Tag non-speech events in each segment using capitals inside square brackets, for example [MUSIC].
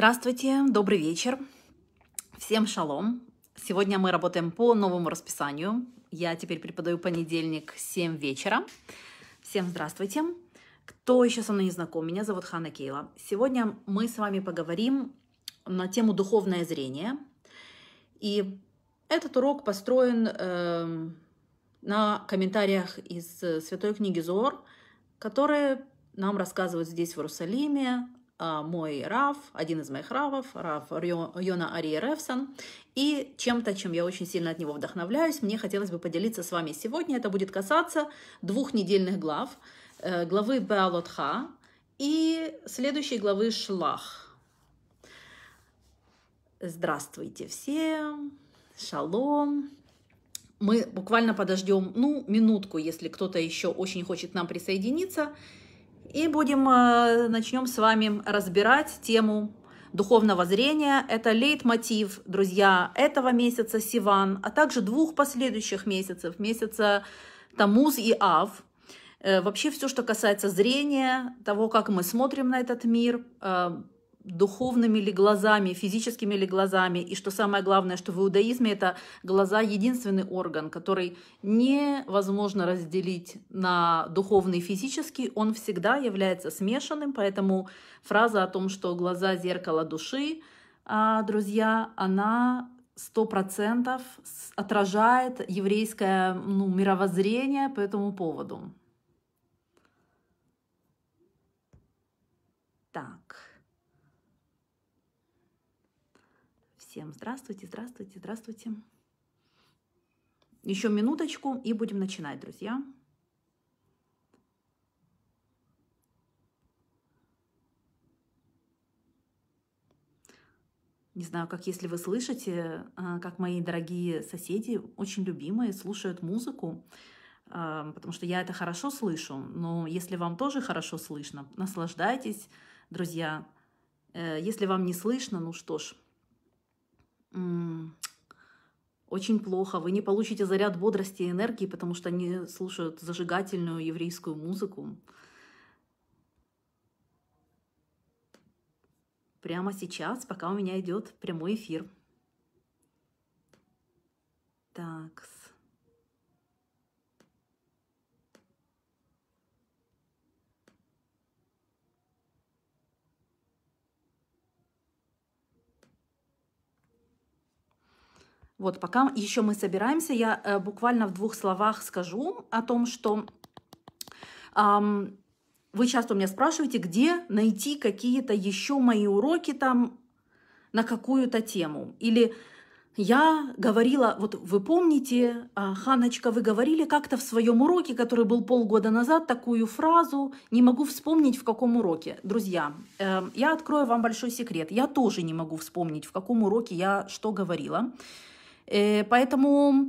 Здравствуйте, добрый вечер. Всем шалом. Сегодня мы работаем по новому расписанию. Я теперь преподаю понедельник 7 вечера. Всем здравствуйте. Кто еще со мной не знаком, меня зовут Хана Кейла. Сегодня мы с вами поговорим на тему духовное зрение. И этот урок построен э, на комментариях из э, Святой книги Зор, которые нам рассказывают здесь, в Иерусалиме, а, мой Рав, один из моих Равов, Рав Йона Ари Ревсон, и чем-то, чем я очень сильно от него вдохновляюсь, мне хотелось бы поделиться с вами сегодня. Это будет касаться двух недельных глав, э, главы Беалотха и следующей главы Шлах. Здравствуйте все, шалом, мы буквально подождем, ну, минутку, если кто-то еще очень хочет нам присоединиться – и будем, э, начнем с вами разбирать тему духовного зрения. Это лейтмотив, друзья, этого месяца Сиван, а также двух последующих месяцев, месяца Тамуз и Ав. Э, вообще все, что касается зрения, того, как мы смотрим на этот мир, э, духовными ли глазами, физическими ли глазами. И что самое главное, что в иудаизме это глаза единственный орган, который невозможно разделить на духовный и физический. Он всегда является смешанным, поэтому фраза о том, что глаза — зеркало души, а, друзья, она сто процентов отражает еврейское ну, мировоззрение по этому поводу. Всем здравствуйте, здравствуйте, здравствуйте. Еще минуточку и будем начинать, друзья. Не знаю, как если вы слышите, а, как мои дорогие соседи, очень любимые, слушают музыку, а, потому что я это хорошо слышу, но если вам тоже хорошо слышно, наслаждайтесь, друзья. Э, если вам не слышно, ну что ж, очень плохо, вы не получите заряд бодрости и энергии, потому что они слушают зажигательную еврейскую музыку. Прямо сейчас, пока у меня идет прямой эфир. Так, Вот, пока еще мы собираемся, я э, буквально в двух словах скажу о том, что э, вы часто у меня спрашиваете, где найти какие-то еще мои уроки там на какую-то тему. Или я говорила, вот вы помните, а, Ханочка, вы говорили как-то в своем уроке, который был полгода назад, такую фразу, не могу вспомнить в каком уроке. Друзья, э, я открою вам большой секрет, я тоже не могу вспомнить, в каком уроке я что говорила. Э, поэтому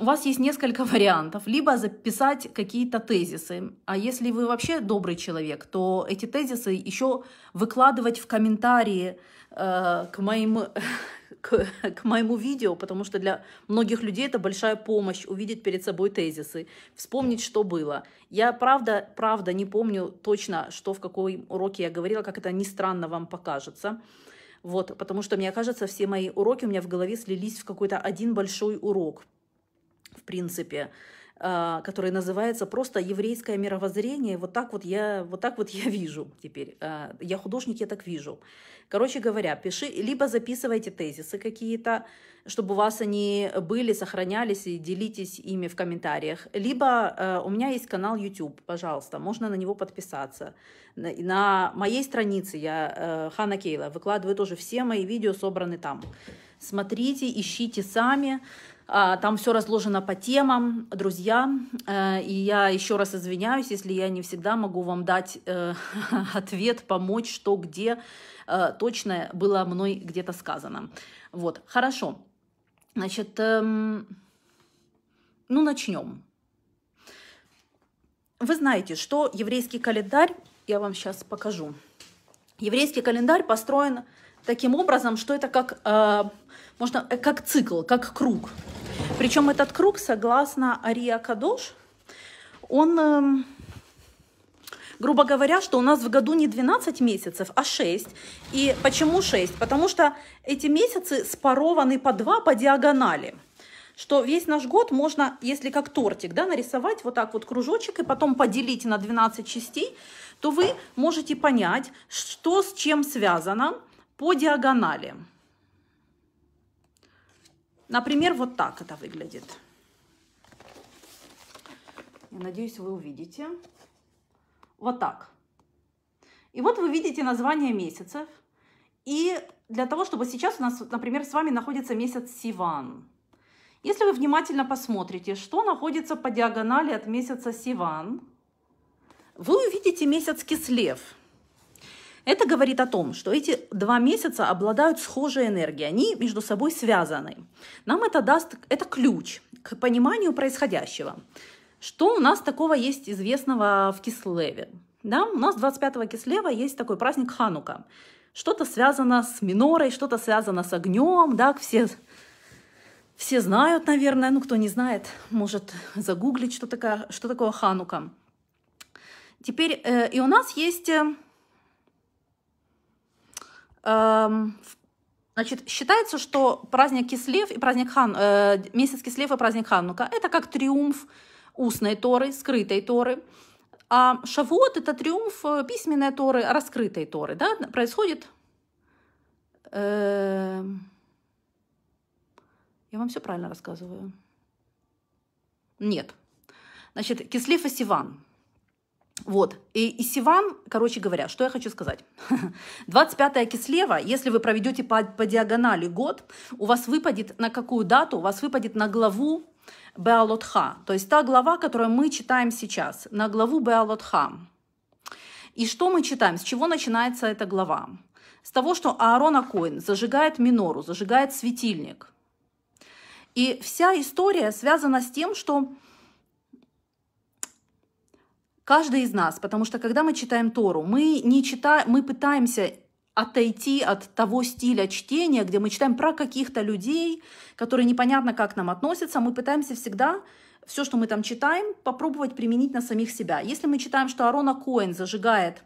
у вас есть несколько [LAUGHS] вариантов. Либо записать какие-то тезисы. А если вы вообще добрый человек, то эти тезисы еще выкладывать в комментарии э, к, моим, [LAUGHS] к, к моему видео, потому что для многих людей это большая помощь увидеть перед собой тезисы, вспомнить, что было. Я правда, правда не помню точно, что в какой уроке я говорила, как это ни странно вам покажется. Вот, потому что, мне кажется, все мои уроки у меня в голове слились в какой-то один большой урок, в принципе. А, который называется просто «Еврейское мировоззрение». Вот так вот я, вот так вот [LAUGHS] я вижу теперь. А, я художник, я так вижу. Короче говоря, пиши, либо записывайте тезисы какие-то, чтобы у вас они были, сохранялись, и делитесь ими в комментариях. Либо а, у меня есть канал YouTube, пожалуйста, можно на него подписаться. На моей странице я, Хана Кейла, выкладываю тоже все мои видео, собраны там. Смотрите, ищите сами. А, там все разложено по темам, друзья. Э, и я еще раз извиняюсь, если я не всегда могу вам дать э, [LAUGHS] ответ, помочь, что где э, точно было мной где-то сказано. Вот, хорошо. Значит, эм, ну начнем. Вы знаете, что еврейский календарь, я вам сейчас покажу. Еврейский календарь построен таким образом, что это как, э, можно, как цикл, как круг. Причем этот круг, согласно Ария Кадош, он, эм, грубо говоря, что у нас в году не 12 месяцев, а 6. И почему 6? Потому что эти месяцы спарованы по 2 по диагонали что весь наш год можно, если как тортик, да, нарисовать вот так вот кружочек и потом поделить на 12 частей, то вы можете понять, что с чем связано по диагонали. Например, вот так это выглядит. Я надеюсь, вы увидите. Вот так. И вот вы видите название месяцев. И для того, чтобы сейчас у нас, например, с вами находится месяц Сиван. Если вы внимательно посмотрите, что находится по диагонали от месяца Сиван, вы увидите месяц Кислев – это говорит о том, что эти два месяца обладают схожей энергией, они между собой связаны. Нам это даст, это ключ к пониманию происходящего. Что у нас такого есть известного в Кислеве? Да, у нас 25-го Кислева есть такой праздник Ханука. Что-то связано с минорой, что-то связано с огнем, да, все все знают, наверное, ну кто не знает, может загуглить, что, такое, что такое Ханука. Теперь э, и у нас есть э, Эм, значит, считается, что праздник Кислев и праздник Хан, э, месяц Кислев и праздник Ханука – это как триумф устной Торы, скрытой Торы. А Шавуот – это триумф э, письменной Торы, раскрытой Торы. Да? Происходит… Э, я вам все правильно рассказываю? Нет. Значит, Кислев и Сиван – вот. И, и Сиван, короче говоря, что я хочу сказать. 25-е [LAUGHS] Кислева, если вы проведете по, по диагонали год, у вас выпадет на какую дату? У вас выпадет на главу Беалотха, то есть та глава, которую мы читаем сейчас, на главу Беалотха. И что мы читаем? С чего начинается эта глава? С того, что Аарон Акоин зажигает минору, зажигает светильник. И вся история связана с тем, что Каждый из нас, потому что когда мы читаем Тору, мы не читаем, мы пытаемся отойти от того стиля чтения, где мы читаем про каких-то людей, которые непонятно как к нам относятся, мы пытаемся всегда все, что мы там читаем, попробовать применить на самих себя. Если мы читаем, что Арона Коэн зажигает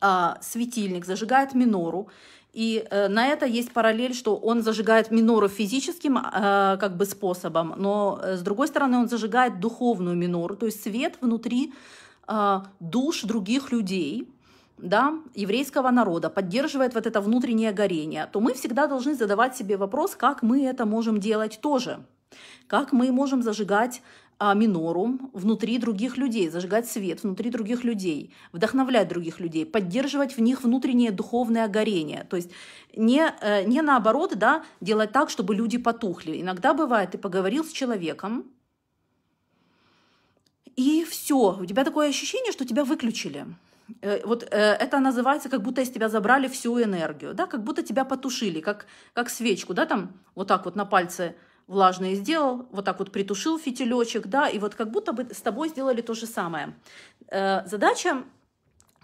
а, светильник, зажигает минору, и э, на это есть параллель, что он зажигает минору физическим э, как бы способом, но э, с другой стороны он зажигает духовную минору, то есть свет внутри э, душ других людей, да, еврейского народа, поддерживает вот это внутреннее горение, то мы всегда должны задавать себе вопрос, как мы это можем делать тоже, как мы можем зажигать а, минорум внутри других людей, зажигать свет внутри других людей, вдохновлять других людей, поддерживать в них внутреннее духовное горение. То есть не, э, не наоборот да, делать так, чтобы люди потухли. Иногда бывает, ты поговорил с человеком, и все, у тебя такое ощущение, что тебя выключили. Э, вот э, это называется, как будто из тебя забрали всю энергию, да, как будто тебя потушили, как, как свечку, да, там вот так вот на пальце – влажные сделал, вот так вот притушил фитилечек, да, и вот как будто бы с тобой сделали то же самое. Э, задача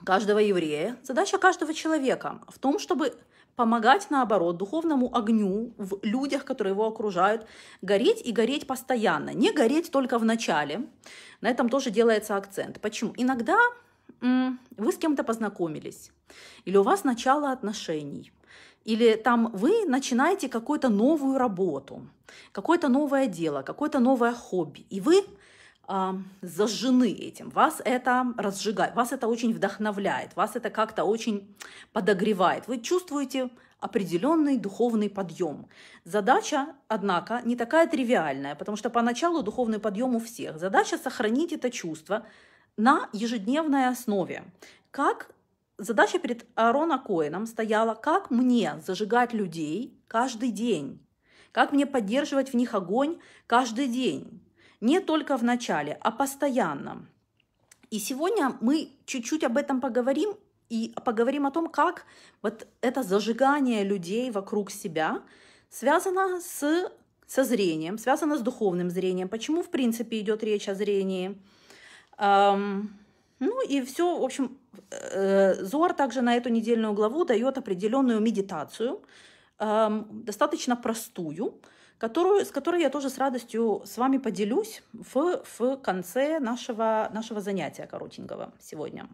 каждого еврея, задача каждого человека в том, чтобы помогать, наоборот, духовному огню в людях, которые его окружают, гореть и гореть постоянно, не гореть только в начале. На этом тоже делается акцент. Почему? Иногда вы с кем-то познакомились, или у вас начало отношений, или там вы начинаете какую-то новую работу, какое-то новое дело, какое-то новое хобби, и вы э, зажжены этим, вас это разжигает, вас это очень вдохновляет, вас это как-то очень подогревает, вы чувствуете определенный духовный подъем. Задача, однако, не такая тривиальная, потому что поначалу духовный подъем у всех. Задача сохранить это чувство на ежедневной основе, как задача перед Арона Коином стояла, как мне зажигать людей каждый день, как мне поддерживать в них огонь каждый день, не только в начале, а постоянно. И сегодня мы чуть-чуть об этом поговорим и поговорим о том, как вот это зажигание людей вокруг себя связано с со зрением, связано с духовным зрением. Почему, в принципе, идет речь о зрении? Эм, ну и все, в общем, э, Зор также на эту недельную главу дает определенную медитацию, эм, достаточно простую, которую, с которой я тоже с радостью с вами поделюсь в, в конце нашего, нашего занятия коротенького сегодня.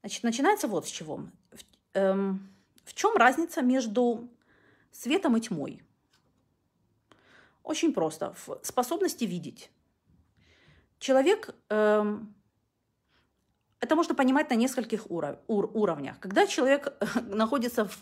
Значит, начинается вот с чего. В, эм, в чем разница между светом и тьмой? Очень просто. В способности видеть человек... Э, это можно понимать на нескольких уров, ур, уровнях. Когда человек э, находится в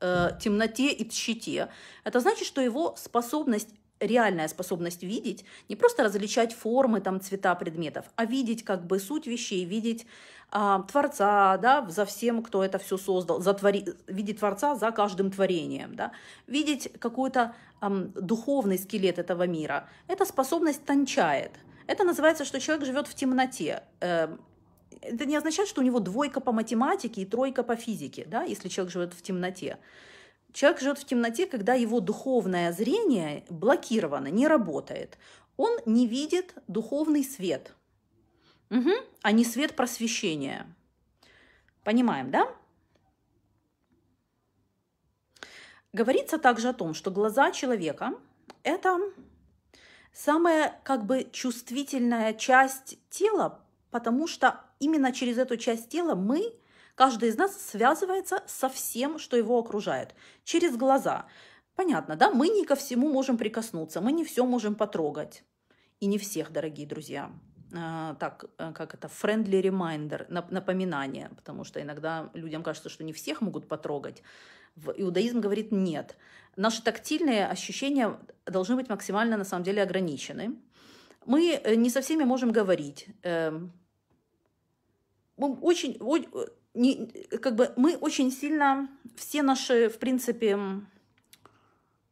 э, темноте и тщете, это значит, что его способность реальная способность видеть, не просто различать формы, там, цвета предметов, а видеть как бы суть вещей, видеть э, Творца, да, за всем, кто это все создал, за твори... видеть Творца за каждым творением, да, видеть какой-то э, духовный скелет этого мира. Эта способность тончает – это называется, что человек живет в темноте. Эм, это не означает, что у него двойка по математике и тройка по физике, да, если человек живет в темноте. Человек живет в темноте, когда его духовное зрение блокировано, не работает. Он не видит духовный свет, угу. а не свет просвещения. Понимаем, да? Говорится также о том, что глаза человека – это самая как бы чувствительная часть тела, потому что именно через эту часть тела мы, каждый из нас связывается со всем, что его окружает, через глаза. Понятно, да? Мы не ко всему можем прикоснуться, мы не все можем потрогать. И не всех, дорогие друзья. А, так, э, как это, friendly reminder, напоминание, потому что иногда людям кажется, что не всех могут потрогать. Иудаизм говорит нет. Наши тактильные ощущения должны быть максимально, на самом деле, ограничены. Мы э, не со всеми можем говорить. Эм. Мы очень, как бы мы очень сильно, все наши, в принципе,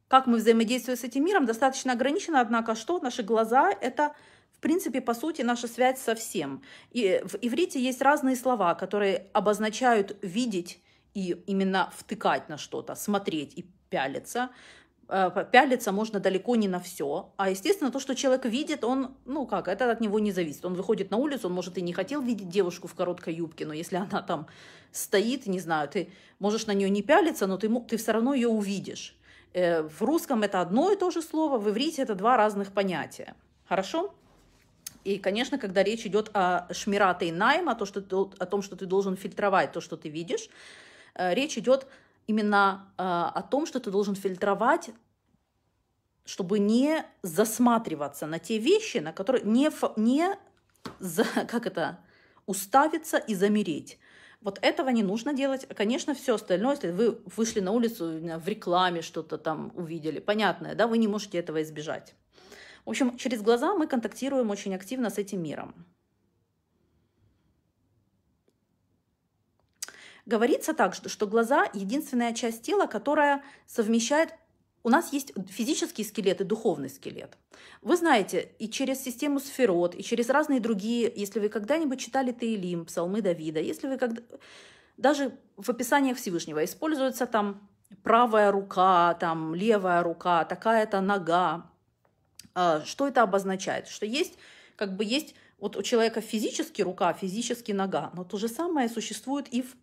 как мы взаимодействуем с этим миром, достаточно ограничено, однако что наши глаза — это в принципе, по сути, наша связь со всем. И в иврите есть разные слова, которые обозначают видеть и именно втыкать на что-то, смотреть и пялиться. Э, пялиться можно далеко не на все. А, естественно, то, что человек видит, он, ну как, это от него не зависит. Он выходит на улицу, он, может, и не хотел видеть девушку в короткой юбке, но если [LAUGHS] она там стоит, не знаю, ты можешь на нее не пялиться, но ты, ты все равно ее увидишь. Э, в русском это одно и то же слово, в иврите это два разных понятия. Хорошо? И, конечно, когда речь идет о шмирате и найма, то, что о том, что ты должен фильтровать то, что ты видишь, э, речь идет именно э, о том, что ты должен фильтровать, чтобы не засматриваться на те вещи, на которые не, не за, [LAUGHS] как это, уставиться и замереть. Вот этого не нужно делать. Конечно, все остальное, если вы вышли на улицу, в рекламе что-то там увидели, понятное, да, вы не можете этого избежать. В общем, через глаза мы контактируем очень активно с этим миром. Говорится также, что глаза — единственная часть тела, которая совмещает у нас есть физический скелет и духовный скелет. Вы знаете, и через систему сферот, и через разные другие, если вы когда-нибудь читали Таилим, Псалмы Давида, если вы когда... Даже в описаниях Всевышнего используется там правая рука, там левая рука, такая-то нога. А, что это обозначает? Что есть, как бы есть вот у человека физически рука, физически нога, но то же самое существует и в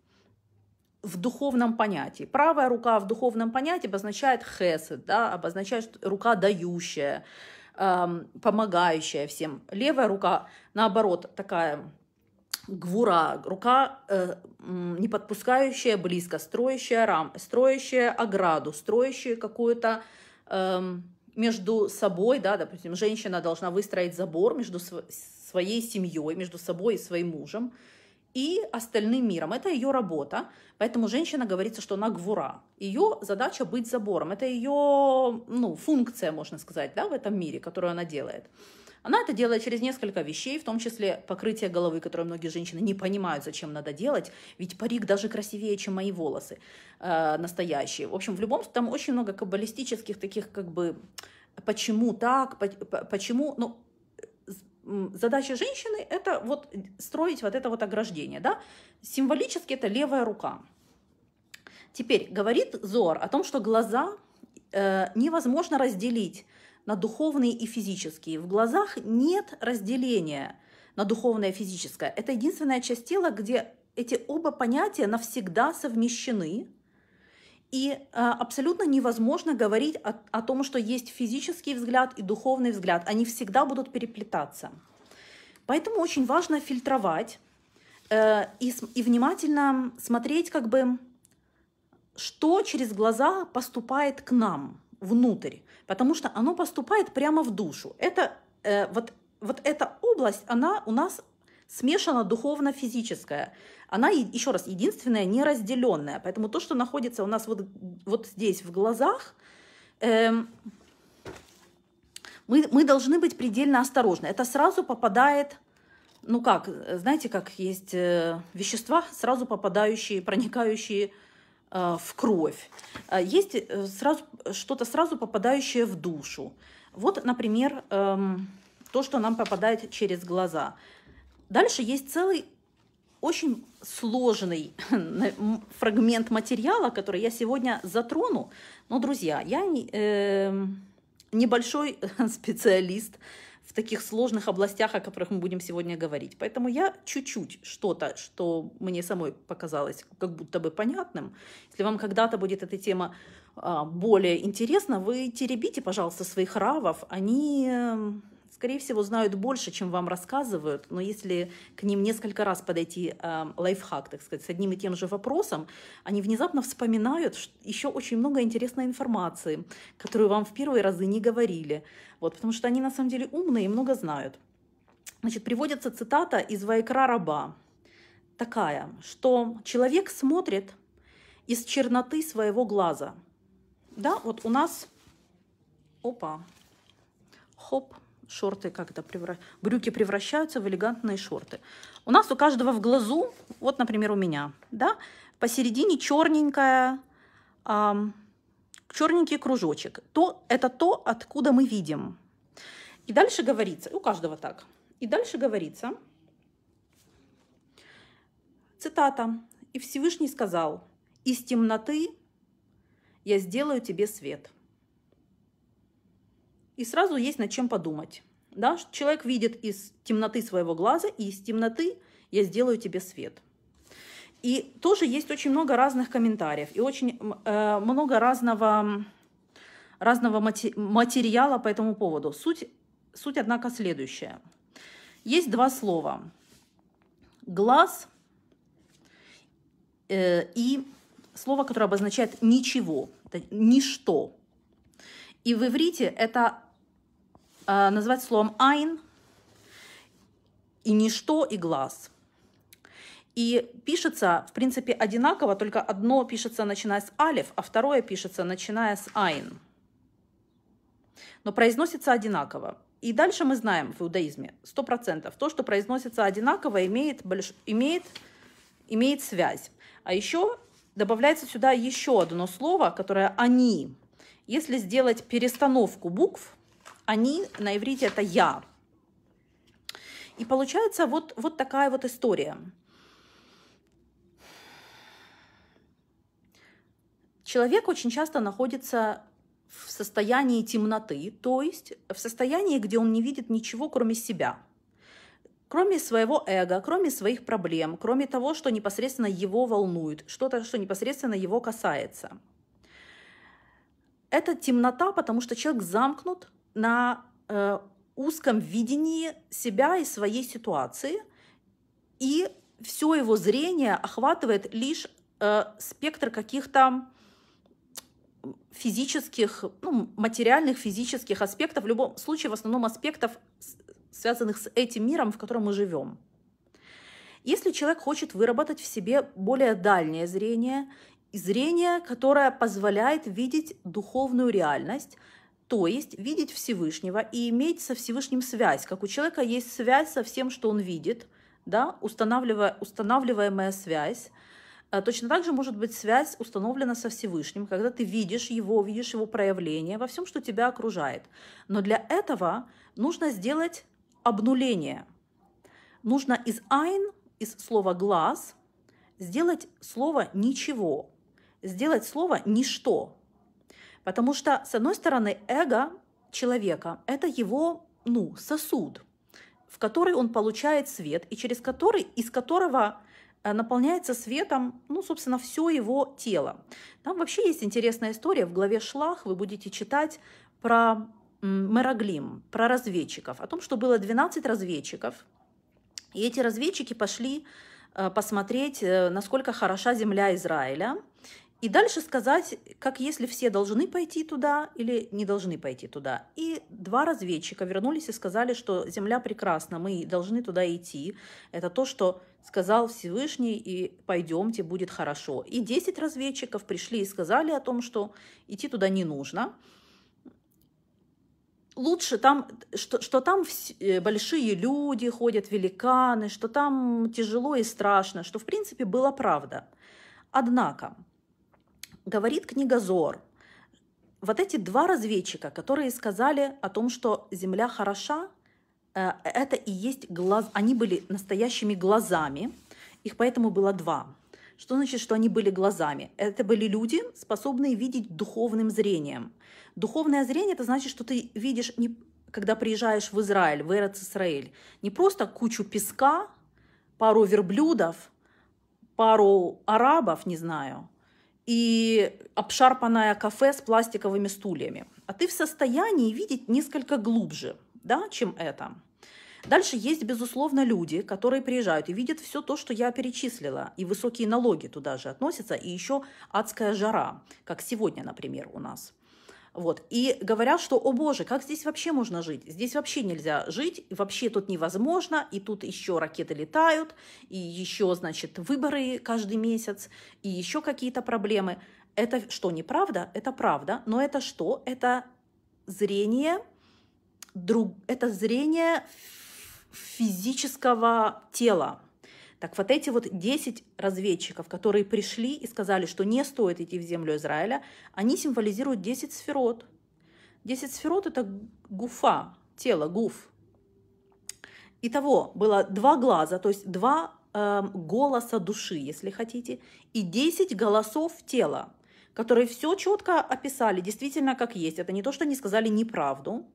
в духовном понятии. Правая рука в духовном понятии обозначает хесед, да, обозначает рука дающая, эм, помогающая всем. Левая рука, наоборот, такая гвура, рука, э, не подпускающая близко, строящая рам, строящая ограду, строящая какую-то э, между собой, да, допустим, женщина должна выстроить забор между св своей семьей, между собой и своим мужем, и остальным миром. Это ее работа, поэтому женщина говорится, что она гвура. Ее задача быть забором, это ее ну, функция, можно сказать, да, в этом мире, которую она делает. Она это делает через несколько вещей, в том числе покрытие головы, которое многие женщины не понимают, зачем надо делать, ведь парик даже красивее, чем мои волосы э, настоящие. В общем, в любом случае, там очень много каббалистических таких как бы почему так, почему, ну, задача женщины – это вот строить вот это вот ограждение. Да? Символически это левая рука. Теперь говорит Зор о том, что глаза э, невозможно разделить на духовные и физические. В глазах нет разделения на духовное и физическое. Это единственная часть тела, где эти оба понятия навсегда совмещены – и а, абсолютно невозможно говорить о, о том, что есть физический взгляд и духовный взгляд. Они всегда будут переплетаться. Поэтому очень важно фильтровать э, и, и внимательно смотреть, как бы, что через глаза поступает к нам внутрь, потому что оно поступает прямо в душу. Это э, вот вот эта область, она у нас смешана духовно-физическая. Она, еще раз, единственная, неразделенная. Поэтому то, что находится у нас вот, вот здесь в глазах, эм, мы, мы должны быть предельно осторожны. Это сразу попадает, ну как, знаете, как есть э, вещества, сразу попадающие, проникающие э, в кровь. Э, есть э, сразу, что-то сразу попадающее в душу. Вот, например, эм, то, что нам попадает через глаза – Дальше есть целый очень сложный [LAUGHS] фрагмент материала, который я сегодня затрону. Но, друзья, я не, э, небольшой [LAUGHS] специалист в таких сложных областях, о которых мы будем сегодня говорить. Поэтому я чуть-чуть что-то, что мне самой показалось как будто бы понятным. Если вам когда-то будет эта тема а, более интересна, вы теребите, пожалуйста, своих равов. Они эм, скорее всего, знают больше, чем вам рассказывают, но если к ним несколько раз подойти э, лайфхак, так сказать, с одним и тем же вопросом, они внезапно вспоминают еще очень много интересной информации, которую вам в первые разы не говорили. Вот, потому что они на самом деле умные и много знают. Значит, приводится цитата из Вайкра Раба, такая, что человек смотрит из черноты своего глаза. Да, вот у нас, опа, хоп, шорты как-то превра... брюки превращаются в элегантные шорты. У нас у каждого в глазу, вот, например, у меня, да, посередине черненькая, эм, черненький кружочек. То, это то, откуда мы видим. И дальше говорится, у каждого так. И дальше говорится, цитата, «И Всевышний сказал, из темноты я сделаю тебе свет» и сразу есть над чем подумать. Да? Человек видит из темноты своего глаза, и из темноты я сделаю тебе свет. И тоже есть очень много разных комментариев, и очень э, много разного, разного мати- материала по этому поводу. Суть, суть, однако, следующая. Есть два слова. Глаз э, и слово, которое обозначает ничего, ничто. И в иврите это э, назвать словом «айн», и «ничто», и «глаз». И пишется, в принципе, одинаково, только одно пишется начиная с алиф, а второе пишется начиная с айн. Но произносится одинаково. И дальше мы знаем в иудаизме 100%. То, что произносится одинаково, имеет, больш... имеет, имеет связь. А еще добавляется сюда еще одно слово, которое «они». Если сделать перестановку букв, они на иврите это «я». И получается вот, вот такая вот история. Человек очень часто находится в состоянии темноты, то есть в состоянии, где он не видит ничего, кроме себя, кроме своего эго, кроме своих проблем, кроме того, что непосредственно его волнует, что-то, что непосредственно его касается – это темнота, потому что человек замкнут на э, узком видении себя и своей ситуации, и все его зрение охватывает лишь э, спектр каких-то физических, ну, материальных физических аспектов, в любом случае, в основном аспектов, связанных с этим миром, в котором мы живем. Если человек хочет выработать в себе более дальнее зрение зрение, которое позволяет видеть духовную реальность, то есть видеть Всевышнего и иметь со Всевышним связь, как у человека есть связь со всем, что он видит, да, устанавливая, устанавливаемая связь. А точно так же может быть связь установлена со Всевышним, когда ты видишь его, видишь его проявление во всем, что тебя окружает. Но для этого нужно сделать обнуление. Нужно из айн, из слова глаз, сделать слово ничего сделать слово «ничто». Потому что, с одной стороны, эго человека – это его ну, сосуд, в который он получает свет, и через который, из которого э, наполняется светом, ну, собственно, все его тело. Там вообще есть интересная история. В главе «Шлах» вы будете читать про Мераглим, про разведчиков, о том, что было 12 разведчиков, и эти разведчики пошли э, посмотреть, э, насколько хороша земля Израиля. И дальше сказать, как если все должны пойти туда или не должны пойти туда. И два разведчика вернулись и сказали, что Земля прекрасна, мы должны туда идти. Это то, что сказал Всевышний, и пойдемте, будет хорошо. И 10 разведчиков пришли и сказали о том, что идти туда не нужно. Лучше там, что, что там э, большие люди ходят, великаны, что там тяжело и страшно, что в принципе была правда. Однако, говорит книга Зор, вот эти два разведчика, которые сказали о том, что Земля хороша, э, это и есть глаз, они были настоящими глазами, их поэтому было два. Что значит, что они были глазами? Это были люди, способные видеть духовным зрением. Духовное зрение – это значит, что ты видишь, не, когда приезжаешь в Израиль, в Эрец Исраиль, не просто кучу песка, пару верблюдов, пару арабов, не знаю – и обшарпанное кафе с пластиковыми стульями. А ты в состоянии видеть несколько глубже, да, чем это. Дальше есть, безусловно, люди, которые приезжают и видят все то, что я перечислила. И высокие налоги туда же относятся, и еще адская жара, как сегодня, например, у нас – вот. И говорят, что, о боже, как здесь вообще можно жить? Здесь вообще нельзя жить, вообще тут невозможно, и тут еще ракеты летают, и еще, значит, выборы каждый месяц, и еще какие-то проблемы. Это что, неправда? Это правда, но это что? Это зрение, друг... это зрение физического тела, так вот эти вот 10 разведчиков, которые пришли и сказали, что не стоит идти в землю Израиля, они символизируют 10 сферот. 10 сферот – это гуфа, тело, гуф. Итого было два глаза, то есть два э, голоса души, если хотите, и 10 голосов тела, которые все четко описали, действительно как есть. Это не то, что они сказали неправду.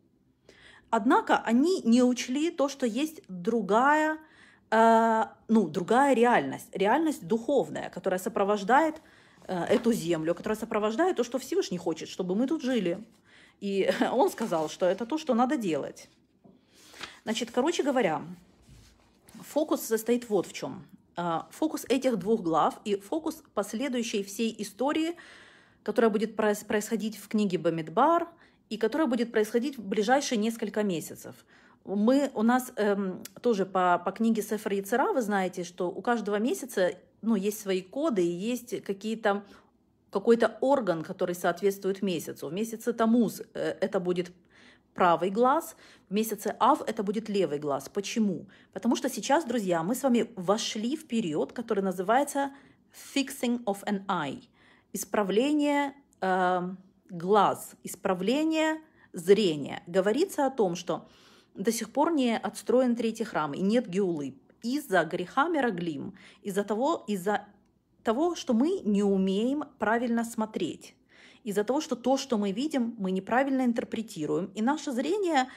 Однако они не учли то, что есть другая а, ну, другая реальность, реальность духовная, которая сопровождает э, эту землю, которая сопровождает то, что Всевышний хочет, чтобы мы тут жили. И [LAUGHS] он сказал, что это то, что надо делать. Значит, короче говоря, фокус состоит вот в чем. А, фокус этих двух глав и фокус последующей всей истории, которая будет происходить в книге Бамидбар и которая будет происходить в ближайшие несколько месяцев – мы, у нас эм, тоже по, по книге Сефра Яцера, вы знаете, что у каждого месяца ну, есть свои коды и есть какие-то какой-то орган, который соответствует месяцу. В месяце Тамуз э, это будет правый глаз, в месяце Ав это будет левый глаз. Почему? Потому что сейчас, друзья, мы с вами вошли в период, который называется fixing of an eye, исправление э, глаз, исправление зрения. Говорится о том, что до сих пор не отстроен третий храм и нет Геулы из-за греха Мироглим, из-за того, из-за того, что мы не умеем правильно смотреть, из-за того, что то, что мы видим, мы неправильно интерпретируем, и наше зрение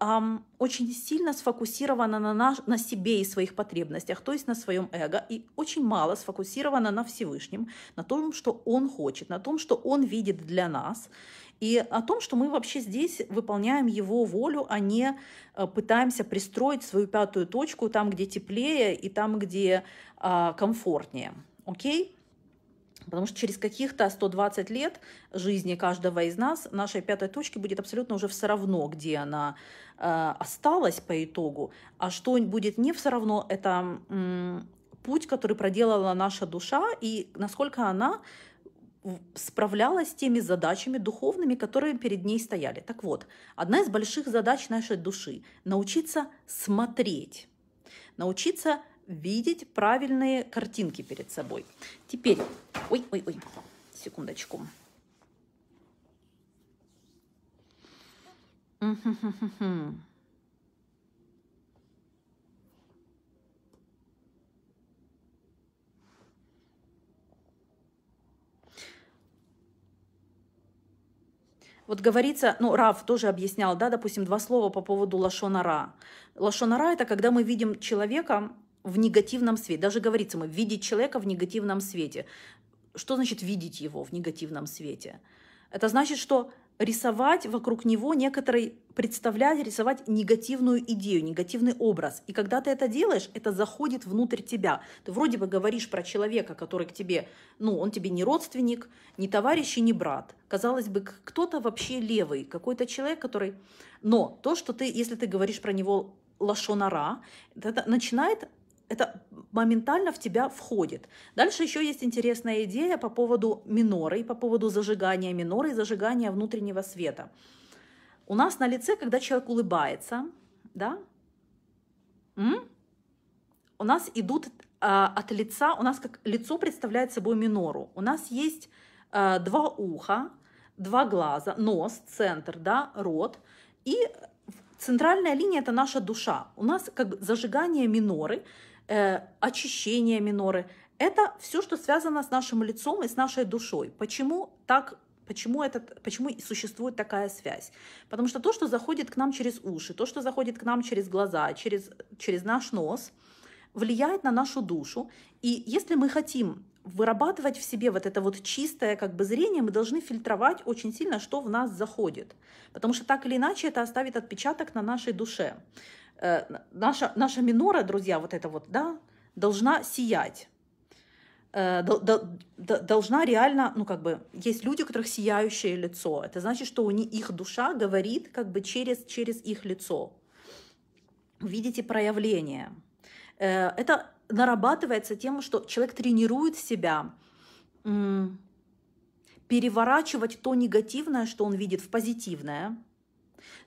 эм, очень сильно сфокусировано на, наш, на себе и своих потребностях, то есть на своем эго, и очень мало сфокусировано на Всевышнем, на том, что Он хочет, на том, что Он видит для нас и о том, что мы вообще здесь выполняем его волю, а не э, пытаемся пристроить свою пятую точку там, где теплее и там, где а, комфортнее. Окей? Потому что через каких-то 120 лет жизни каждого из нас нашей пятой точки будет абсолютно уже все равно, где она э, осталась по итогу. А что будет не все равно, это м, путь, который проделала наша душа и насколько она справлялась с теми задачами духовными, которые перед ней стояли. Так вот, одна из больших задач нашей души – научиться смотреть, научиться видеть правильные картинки перед собой. Теперь, ой, ой, ой, секундочку. Mm-hmm. говорится, ну, Раф тоже объяснял, да, допустим, два слова по поводу лошонара. Лошонара – это когда мы видим человека в негативном свете. Даже говорится, мы видеть человека в негативном свете. Что значит видеть его в негативном свете? Это значит, что рисовать вокруг него некоторый, представлять, рисовать негативную идею, негативный образ. И когда ты это делаешь, это заходит внутрь тебя. Ты вроде бы говоришь про человека, который к тебе, ну, он тебе не родственник, не товарищ и не брат. Казалось бы, кто-то вообще левый, какой-то человек, который... Но то, что ты, если ты говоришь про него лошонара, это начинает это моментально в тебя входит. Дальше еще есть интересная идея по поводу миноры, по поводу зажигания миноры и зажигания внутреннего света. У нас на лице, когда человек улыбается, да, у нас идут а, от лица, у нас как лицо представляет собой минору. У нас есть а, два уха, два глаза, нос, центр, да, рот. И центральная линия – это наша душа. У нас как зажигание миноры – э, очищение миноры. Это все, что связано с нашим лицом и с нашей душой. Почему так Почему, этот, почему существует такая связь? Потому что то, что заходит к нам через уши, то, что заходит к нам через глаза, через, через наш нос, влияет на нашу душу. И если мы хотим вырабатывать в себе вот это вот чистое как бы зрение, мы должны фильтровать очень сильно, что в нас заходит. Потому что так или иначе это оставит отпечаток на нашей душе. Э, наша, наша минора, друзья, вот это вот, да, должна сиять. Э, должна реально, ну как бы, есть люди, у которых сияющее лицо. Это значит, что у них, их душа говорит как бы через, через их лицо. Видите проявление. Э, это нарабатывается тем, что человек тренирует себя переворачивать то негативное, что он видит, в позитивное –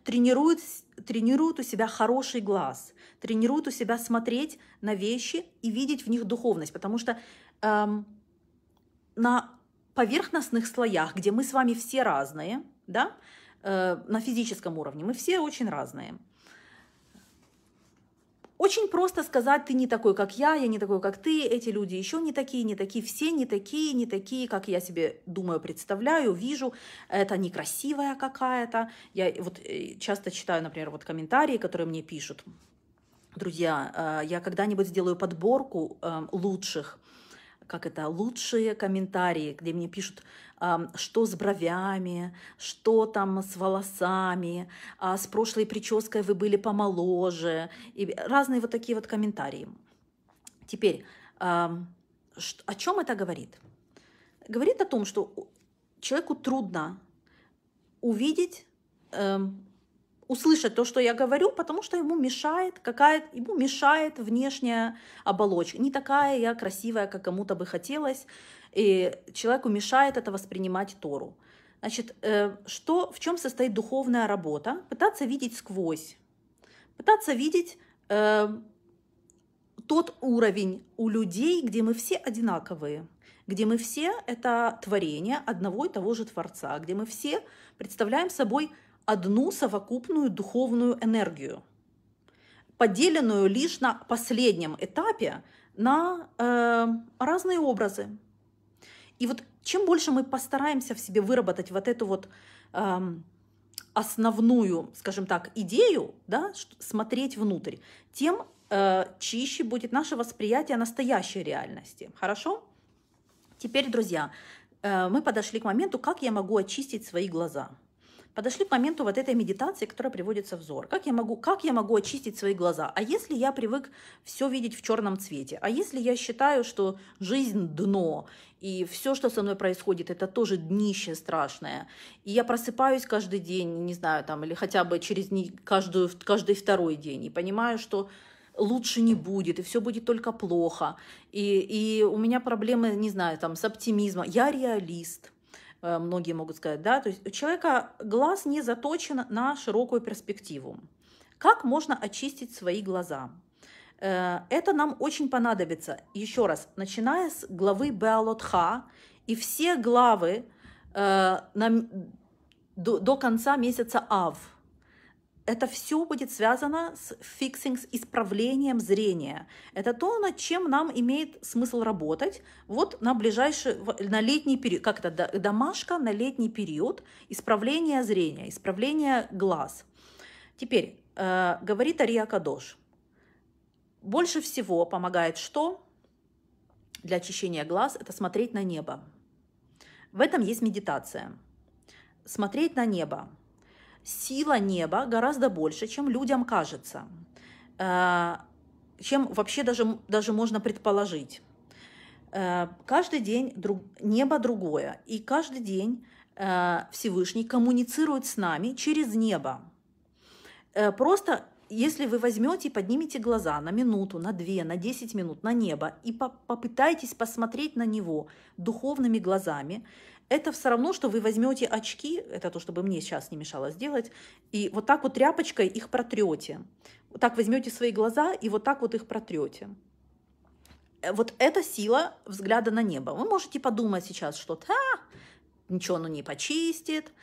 тренируют, тренируют у себя хороший глаз, тренируют у себя смотреть на вещи и видеть в них духовность, потому что эм, на поверхностных слоях, где мы с вами все разные, да, э, на физическом уровне, мы все очень разные – очень просто сказать, ты не такой, как я, я не такой, как ты, эти люди еще не такие, не такие, все не такие, не такие, как я себе думаю, представляю, вижу, это некрасивая какая-то. Я вот э, часто читаю, например, вот комментарии, которые мне пишут. Друзья, э, я когда-нибудь сделаю подборку э, лучших как это, лучшие комментарии, где мне пишут, что с бровями, что там с волосами, а с прошлой прической вы были помоложе, и разные вот такие вот комментарии. Теперь, о чем это говорит? Говорит о том, что человеку трудно увидеть эм, услышать то, что я говорю, потому что ему мешает какая ему мешает внешняя оболочка. Не такая я красивая, как кому-то бы хотелось, и человеку мешает это воспринимать Тору. Значит, э, что, в чем состоит духовная работа? Пытаться видеть сквозь, пытаться видеть э, тот уровень у людей, где мы все одинаковые, где мы все это творение одного и того же Творца, где мы все представляем собой одну совокупную духовную энергию, поделенную лишь на последнем этапе на э, разные образы. И вот чем больше мы постараемся в себе выработать вот эту вот э, основную, скажем так, идею, да, смотреть внутрь, тем э, чище будет наше восприятие настоящей реальности. Хорошо? Теперь, друзья, э, мы подошли к моменту, как я могу очистить свои глаза – подошли к моменту вот этой медитации, которая приводится в взор. Как я могу, как я могу очистить свои глаза? А если я привык все видеть в черном цвете? А если я считаю, что жизнь дно, и все, что со мной происходит, это тоже днище страшное, и я просыпаюсь каждый день, не знаю, там, или хотя бы через не, каждую, каждый второй день, и понимаю, что лучше не будет, и все будет только плохо, и, и у меня проблемы, не знаю, там, с оптимизмом. Я реалист – Э, многие могут сказать, да, то есть у человека глаз не заточен на широкую перспективу. Как можно очистить свои глаза? Э, это нам очень понадобится, еще раз, начиная с главы Беалотха и все главы э, на, до, до конца месяца Ав – это все будет связано с фиксинг, с исправлением зрения. Это то, над чем нам имеет смысл работать вот на ближайший, на летний период, как это, домашка на летний период, исправление зрения, исправление глаз. Теперь, э, говорит Ария Кадош, больше всего помогает что для очищения глаз? Это смотреть на небо. В этом есть медитация. Смотреть на небо, сила неба гораздо больше, чем людям кажется, э, чем вообще даже, даже можно предположить. Э, каждый день друг, небо другое, и каждый день э, Всевышний коммуницирует с нами через небо. Просто если вы возьмете и поднимете глаза на минуту, на две, на десять минут на небо и по попытаетесь посмотреть на него духовными глазами, это все равно, что вы возьмете очки, это то, чтобы мне сейчас не мешало сделать, и вот так вот тряпочкой их протрете. Вот так возьмете свои глаза и вот так вот их протрете. Э, вот эта сила взгляда на небо. Вы можете подумать сейчас, что «Ха, ничего оно не почистит,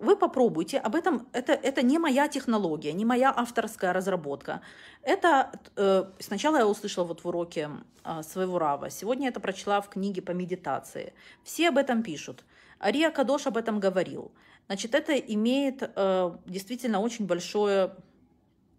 вы попробуйте, об этом это, это не моя технология, не моя авторская разработка. Это э, сначала я услышала вот в уроке э, своего Рава, сегодня это прочла в книге по медитации. Все об этом пишут. Ария Кадош об этом говорил. Значит, это имеет э, действительно очень большой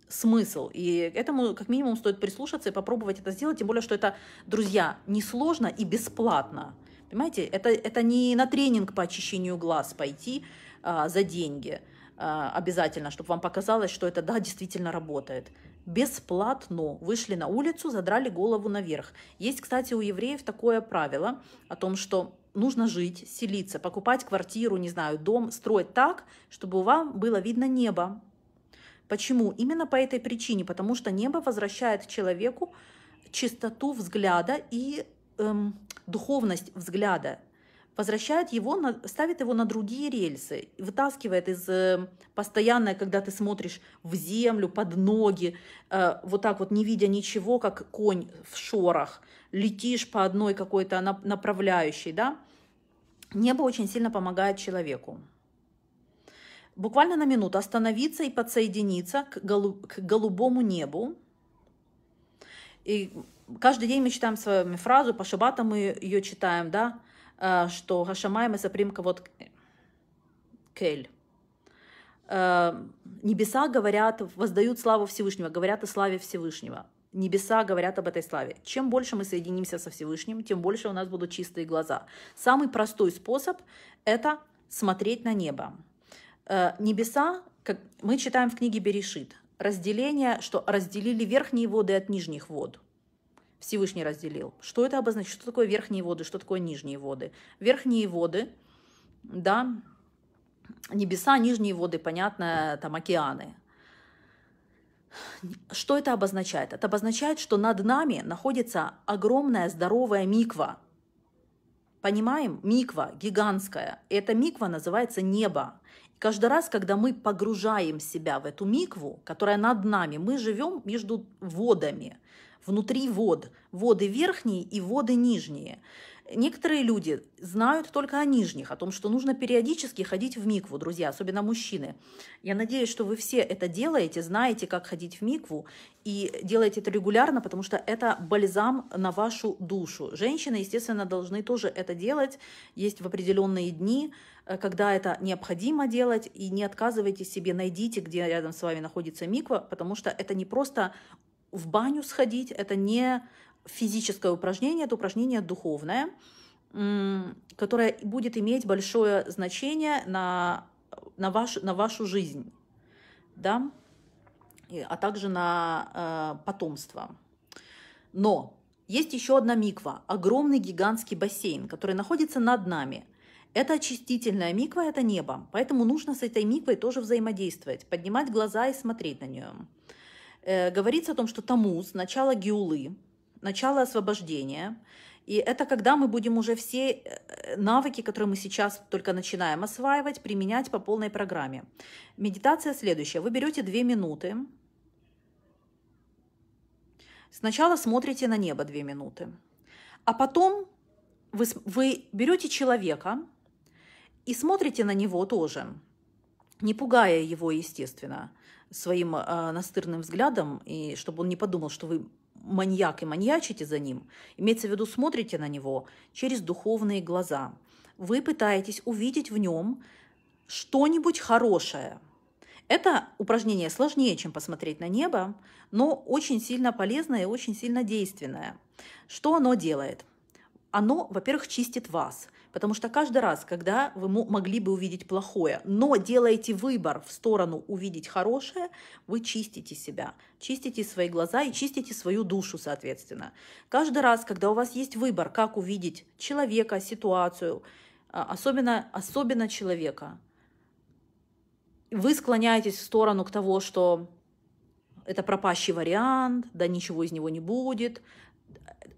смысл. И этому как минимум стоит прислушаться и попробовать это сделать, тем более, что это, друзья, несложно и бесплатно. Понимаете, это, это не на тренинг по очищению глаз пойти, а, за деньги а, обязательно, чтобы вам показалось, что это да, действительно работает. Бесплатно вышли на улицу, задрали голову наверх. Есть, кстати, у евреев такое правило о том, что нужно жить, селиться, покупать квартиру, не знаю, дом, строить так, чтобы вам было видно небо. Почему? Именно по этой причине, потому что небо возвращает человеку чистоту взгляда и эм, духовность взгляда возвращает его, на ставит его на другие рельсы, вытаскивает из э, постоянной, когда ты смотришь в землю, под ноги, э, вот так вот, не видя ничего, как конь в шорах, летишь по одной какой-то направляющей, да, небо очень сильно помогает человеку. Буквально на минуту остановиться и подсоединиться к, голуб, к голубому небу. И каждый день мы читаем с вами фразу, по шабатам мы ее читаем, да, Э, что Гашамай мы сопримка вот кель. Э, небеса говорят, воздают славу Всевышнего, говорят о славе Всевышнего. Небеса говорят об этой славе. Чем больше мы соединимся со Всевышним, тем больше у нас будут чистые глаза. Самый простой способ – это смотреть на небо. Э, небеса, как мы читаем в книге Берешит, разделение, что разделили верхние воды от нижних вод – Всевышний разделил. Что это обозначает? Что такое верхние воды, что такое нижние воды? Верхние воды, да, небеса, нижние воды, понятно, там океаны. Что это обозначает? Это обозначает, что над нами находится огромная здоровая миква. Понимаем? Миква гигантская. И эта миква называется небо. И каждый раз, когда мы погружаем себя в эту микву, которая над нами, мы живем между водами внутри вод. Воды верхние и воды нижние. Некоторые люди знают только о нижних, о том, что нужно периодически ходить в микву, друзья, особенно мужчины. Я надеюсь, что вы все это делаете, знаете, как ходить в микву, и делаете это регулярно, потому что это бальзам на вашу душу. Женщины, естественно, должны тоже это делать. Есть в определенные дни, э, когда это необходимо делать, и не отказывайте себе, найдите, где рядом с вами находится миква, потому что это не просто в баню сходить, это не физическое упражнение, это упражнение духовное, которое будет иметь большое значение на, на, ваш, на вашу жизнь, да, и, а также на э, потомство. Но есть еще одна миква, огромный гигантский бассейн, который находится над нами. Это очистительная миква, это небо, поэтому нужно с этой миквой тоже взаимодействовать, поднимать глаза и смотреть на нее. Э, говорится о том, что Тамуз – начало Геулы, начало освобождения. И это когда мы будем уже все э, навыки, которые мы сейчас только начинаем осваивать, применять по полной программе. Медитация следующая. Вы берете две минуты. Сначала смотрите на небо две минуты. А потом вы, вы берете человека и смотрите на него тоже, не пугая его, естественно своим э, настырным взглядом, и чтобы он не подумал, что вы маньяк и маньячите за ним, имеется в виду, смотрите на него через духовные глаза. Вы пытаетесь увидеть в нем что-нибудь хорошее. Это упражнение сложнее, чем посмотреть на небо, но очень сильно полезное и очень сильно действенное. Что оно делает? Оно, во-первых, чистит вас. Потому что каждый раз, когда вы могли бы увидеть плохое, но делаете выбор в сторону увидеть хорошее, вы чистите себя, чистите свои глаза и чистите свою душу, соответственно. Каждый раз, когда у вас есть выбор, как увидеть человека, ситуацию, а, особенно, особенно человека, вы склоняетесь в сторону к того, что это пропащий вариант, да ничего из него не будет,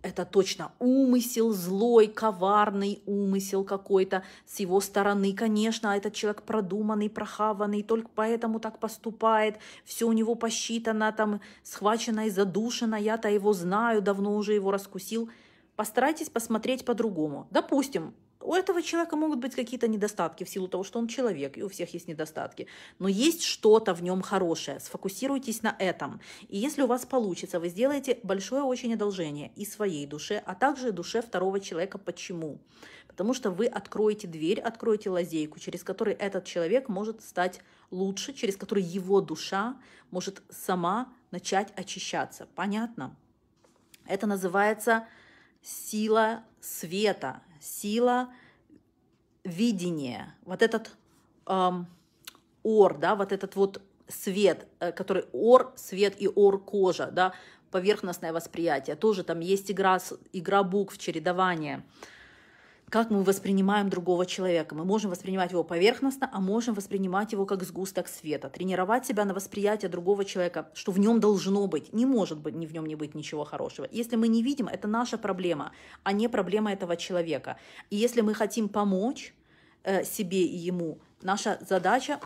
это точно умысел злой, коварный умысел какой-то с его стороны. Конечно, этот человек продуманный, прохаванный, только поэтому так поступает. Все у него посчитано, там схвачено и задушено. Я-то его знаю, давно уже его раскусил. Постарайтесь посмотреть по-другому. Допустим, у этого человека могут быть какие-то недостатки в силу того, что он человек, и у всех есть недостатки. Но есть что-то в нем хорошее. Сфокусируйтесь на этом. И если у вас получится, вы сделаете большое очень одолжение и своей душе, а также душе второго человека. Почему? Потому что вы откроете дверь, откроете лазейку, через которую этот человек может стать лучше, через который его душа может сама начать очищаться. Понятно? Это называется сила света, сила видения, вот этот эм, ор, да, вот этот вот свет, э, который ор, свет и ор кожа, да, поверхностное восприятие. Тоже там есть игра, игра букв, чередование как мы воспринимаем другого человека. Мы можем воспринимать его поверхностно, а можем воспринимать его как сгусток света. Тренировать себя на восприятие другого человека, что в нем должно быть. Не может быть, ни в нем не быть ничего хорошего. Если мы не видим, это наша проблема, а не проблема этого человека. И если мы хотим помочь э, себе и ему, наша задача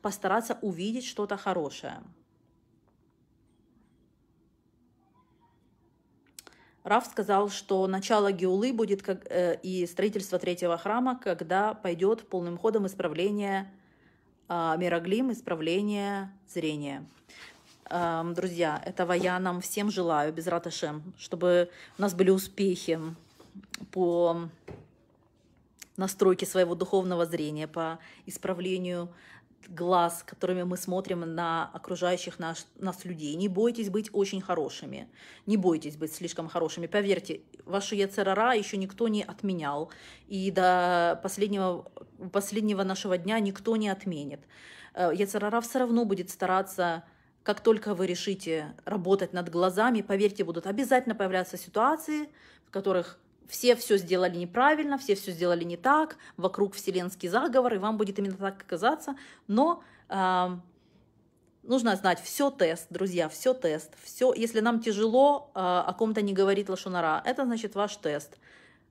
постараться увидеть что-то хорошее. Рав сказал, что начало Геулы будет как, э, и строительство третьего храма, когда пойдет полным ходом исправление э, а, Мироглим, исправление зрения. Э, друзья, этого я нам всем желаю, без раташем, чтобы у нас были успехи по настройке своего духовного зрения, по исправлению глаз, которыми мы смотрим на окружающих нас, нас людей. Не бойтесь быть очень хорошими. Не бойтесь быть слишком хорошими. Поверьте, вашу яцерара еще никто не отменял. И до последнего, последнего нашего дня никто не отменит. Э, яцерара все равно будет стараться как только вы решите работать над глазами, поверьте, будут обязательно появляться ситуации, в которых все все сделали неправильно, все все сделали не так, вокруг вселенский заговор, и вам будет именно так казаться. Но э, нужно знать, все тест, друзья, все тест. Все, если нам тяжело э, о ком-то не говорит лошонара, это значит ваш тест.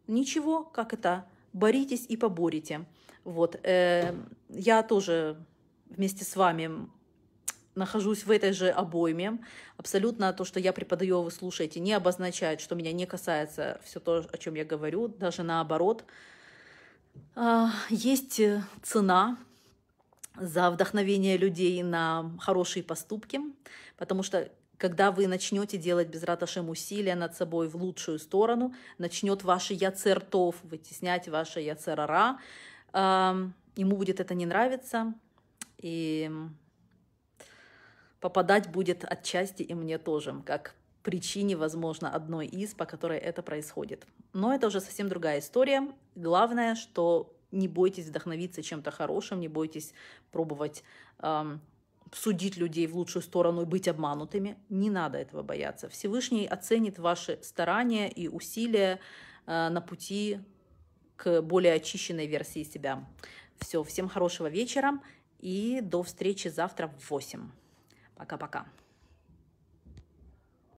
Ничего, как это, боритесь и поборите. Вот, э, я тоже вместе с вами нахожусь в этой же обойме. Абсолютно то, что я преподаю, вы слушаете, не обозначает, что меня не касается все то, о чем я говорю, даже наоборот. А, есть э, цена за вдохновение людей на хорошие поступки, потому что когда вы начнете делать без раташем усилия над собой в лучшую сторону, начнет ваше яцертов вытеснять ваше яцерара, ему будет это не нравиться, и попадать будет отчасти и мне тоже, как причине, возможно, одной из, по которой это происходит. Но это уже совсем другая история. Главное, что не бойтесь вдохновиться чем-то хорошим, не бойтесь пробовать эм, судить людей в лучшую сторону и быть обманутыми. Не надо этого бояться. Всевышний оценит ваши старания и усилия э, на пути к более очищенной версии себя. Все, всем хорошего вечера и до встречи завтра в 8. Пока-пока.